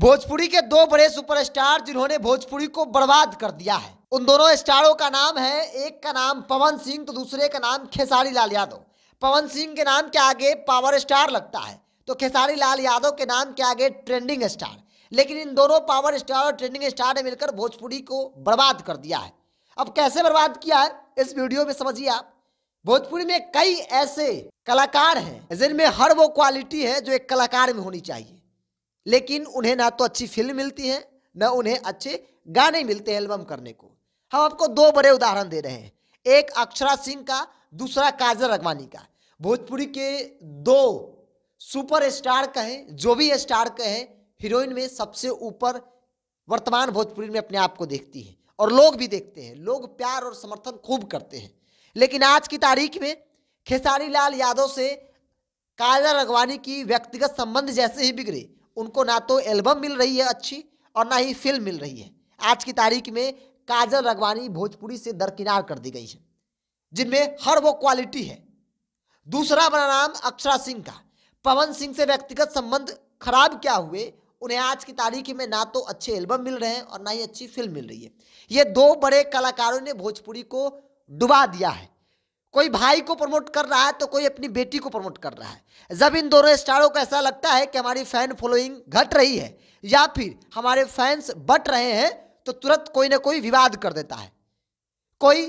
भोजपुरी के दो बड़े सुपरस्टार जिन्होंने भोजपुरी को बर्बाद कर दिया है उन दोनों स्टारों का नाम है एक का नाम पवन सिंह तो दूसरे का नाम खेसारी लाल यादव पवन सिंह के नाम के आगे पावर स्टार लगता है तो खेसारी लाल यादव के नाम के आगे ट्रेंडिंग स्टार लेकिन इन दोनों पावर स्टार और ट्रेंडिंग स्टार ने मिलकर भोजपुरी को बर्बाद कर दिया है अब कैसे बर्बाद किया है इस वीडियो में समझिए आप भोजपुरी में कई ऐसे कलाकार हैं जिनमें हर वो क्वालिटी है जो एक कलाकार में होनी चाहिए लेकिन उन्हें ना तो अच्छी फिल्म मिलती है न उन्हें अच्छे गाने मिलते हैं एल्बम करने को हम आपको दो बड़े उदाहरण दे रहे हैं एक अक्षरा सिंह का दूसरा काजल रगवानी का भोजपुरी के दो सुपर स्टार कहें जो भी स्टार कहें हीरोइन में सबसे ऊपर वर्तमान भोजपुरी में अपने आप को देखती है और लोग भी देखते हैं लोग प्यार और समर्थन खूब करते हैं लेकिन आज की तारीख में खेसारी लाल यादव से काजल रगवानी की व्यक्तिगत संबंध जैसे ही बिगड़े उनको ना तो एल्बम मिल रही है अच्छी और ना ही फिल्म मिल रही है आज की तारीख में काजल रगवानी भोजपुरी से दरकिनार कर दी गई है जिनमें हर वो क्वालिटी है दूसरा बड़ा नाम अक्षरा सिंह का पवन सिंह से व्यक्तिगत संबंध खराब क्या हुए उन्हें आज की तारीख में ना तो अच्छे एल्बम मिल रहे हैं और ना ही अच्छी फिल्म मिल रही है ये दो बड़े कलाकारों ने भोजपुरी को डुबा दिया है कोई भाई को प्रमोट कर रहा है तो कोई अपनी बेटी को प्रमोट कर रहा है जब इन दोनों स्टारों को ऐसा लगता है कि हमारी फैन फॉलोइंग घट रही है या फिर हमारे फैंस बट रहे हैं तो तुरंत कोई ना कोई विवाद कर देता है कोई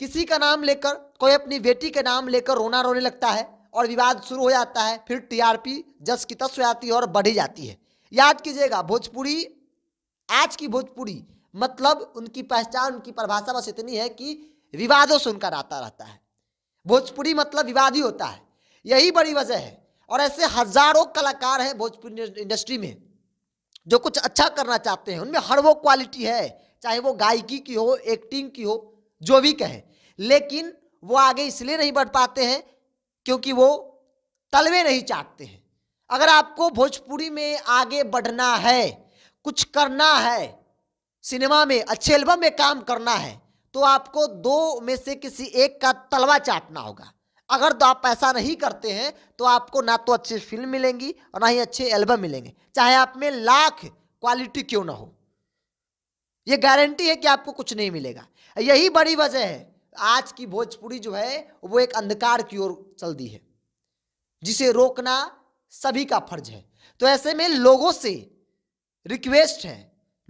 किसी का नाम लेकर कोई अपनी बेटी के नाम लेकर रोना रोने लगता है और विवाद शुरू हो जाता है फिर टीआरपी जस की तस हो जाती है और बढ़ी जाती है याद कीजिएगा भोजपुरी आज की भोजपुरी मतलब उनकी पहचान उनकी परिभाषा बस इतनी है कि विवादों से उनका नाता रहता है भोजपुरी मतलब विवादी होता है यही बड़ी वजह है और ऐसे हजारों कलाकार हैं भोजपुरी इंडस्ट्री में जो कुछ अच्छा करना चाहते हैं उनमें हर वो क्वालिटी है चाहे वो गायकी की हो एक्टिंग की हो जो भी कहे लेकिन वो आगे इसलिए नहीं बढ़ पाते हैं क्योंकि वो तलवे नहीं चाटते हैं अगर आपको भोजपुरी में आगे बढ़ना है कुछ करना है सिनेमा में अच्छे एल्बम में काम करना है तो आपको दो में से किसी एक का तलवा चाटना होगा अगर तो आप ऐसा नहीं करते हैं तो आपको ना तो अच्छी फिल्म मिलेंगी और ना ही अच्छे एल्बम मिलेंगे चाहे आप में लाख क्वालिटी क्यों ना हो ये गारंटी है कि आपको कुछ नहीं मिलेगा यही बड़ी वजह है आज की भोजपुरी जो है वो एक अंधकार की ओर चल दी है जिसे रोकना सभी का फर्ज है तो ऐसे में लोगों से रिक्वेस्ट है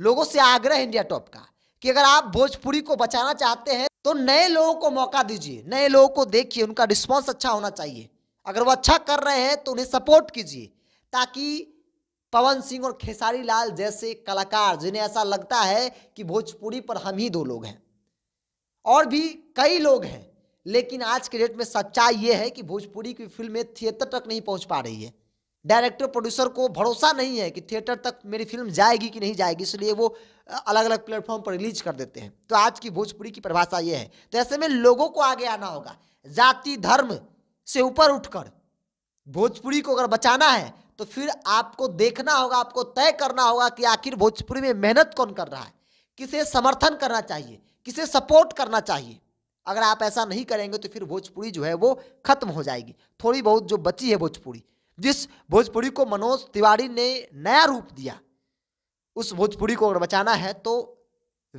लोगों से आग्रह इंडिया टॉप का कि अगर आप भोजपुरी को बचाना चाहते हैं तो नए लोगों को मौका दीजिए नए लोगों को देखिए उनका रिस्पॉन्स अच्छा होना चाहिए अगर वो अच्छा कर रहे हैं तो उन्हें सपोर्ट कीजिए ताकि पवन सिंह और खेसारी लाल जैसे कलाकार जिन्हें ऐसा लगता है कि भोजपुरी पर हम ही दो लोग हैं और भी कई लोग हैं लेकिन आज के डेट में सच्चाई ये है कि भोजपुरी की फिल्में थिएटर तक नहीं पहुंच पा रही है डायरेक्टर प्रोड्यूसर को भरोसा नहीं है कि थिएटर तक मेरी फिल्म जाएगी कि नहीं जाएगी इसलिए वो अलग अलग प्लेटफॉर्म पर रिलीज कर देते हैं तो आज की भोजपुरी की परिभाषा ये है तो ऐसे में लोगों को आगे आना होगा जाति धर्म से ऊपर उठकर भोजपुरी को अगर बचाना है तो फिर आपको देखना होगा आपको तय करना होगा कि आखिर भोजपुरी में मेहनत कौन कर रहा है किसे समर्थन करना चाहिए किसे सपोर्ट करना चाहिए अगर आप ऐसा नहीं करेंगे तो फिर भोजपुरी जो है वो खत्म हो जाएगी थोड़ी बहुत जो बची है भोजपुरी जिस भोजपुरी को मनोज तिवारी ने नया रूप दिया उस भोजपुरी को अगर बचाना है तो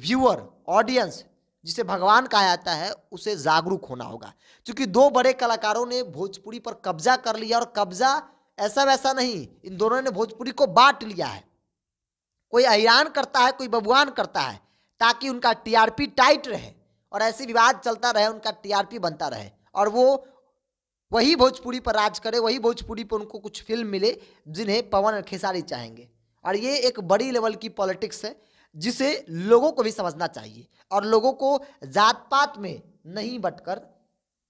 व्यूअर ऑडियंस जिसे भगवान कहा जाता है उसे जागरूक होना होगा क्योंकि दो बड़े कलाकारों ने भोजपुरी पर कब्जा कर लिया और कब्जा ऐसा वैसा नहीं इन दोनों ने भोजपुरी को बांट लिया है कोई हैरान करता है कोई बबुआन करता है ताकि उनका टीआरपी टाइट रहे और ऐसे विवाद चलता रहे उनका टीआरपी बनता रहे और वो वही भोजपुरी पर राज करे वही भोजपुरी पर उनको कुछ फिल्म मिले जिन्हें पवन खेसारी चाहेंगे और ये एक बड़ी लेवल की पॉलिटिक्स है जिसे लोगों को भी समझना चाहिए और लोगों को जात पात में नहीं बटकर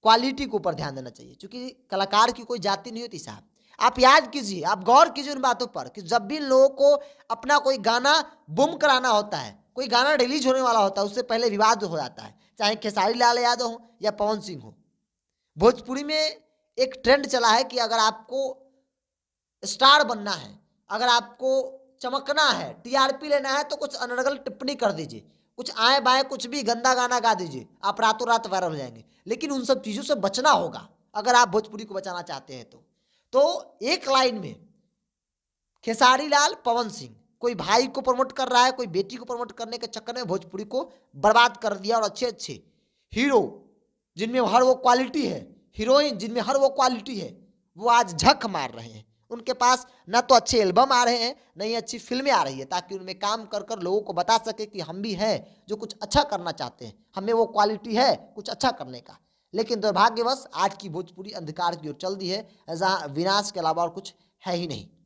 क्वालिटी के ऊपर ध्यान देना चाहिए क्योंकि कलाकार की कोई जाति नहीं होती साहब आप याद कीजिए आप गौर कीजिए उन बातों पर कि जब भी लोगों को अपना कोई गाना बुम कराना होता है कोई गाना रिलीज होने वाला होता है उससे पहले विवाद हो जाता है चाहे खेसारी लाल यादव हो या पवन सिंह हो भोजपुरी में एक ट्रेंड चला है कि अगर आपको स्टार बनना है अगर आपको चमकना है टीआरपी लेना है तो कुछ अनर्गल टिप्पणी कर दीजिए कुछ आए बाएं कुछ भी गंदा गाना गा दीजिए आप रातों रात वायरल हो जाएंगे लेकिन उन सब चीज़ों से बचना होगा अगर आप भोजपुरी को बचाना चाहते हैं तो तो एक लाइन में खेसारी लाल पवन सिंह कोई भाई को प्रमोट कर रहा है कोई बेटी को प्रमोट करने के चक्कर में भोजपुरी को बर्बाद कर दिया और अच्छे अच्छे हीरो जिनमें हर वो क्वालिटी है हीरोइन जिनमें हर वो क्वालिटी है वो आज झक मार रहे हैं उनके पास ना तो अच्छे एल्बम आ रहे हैं ना ही अच्छी फिल्में आ रही है ताकि उनमें काम कर कर लोगों को बता सके कि हम भी हैं जो कुछ अच्छा करना चाहते हैं हमें वो क्वालिटी है कुछ अच्छा करने का लेकिन दुर्भाग्यवश आज की भोजपुरी अंधकार की ओर चल दी है जहाँ विनाश के अलावा और कुछ है ही नहीं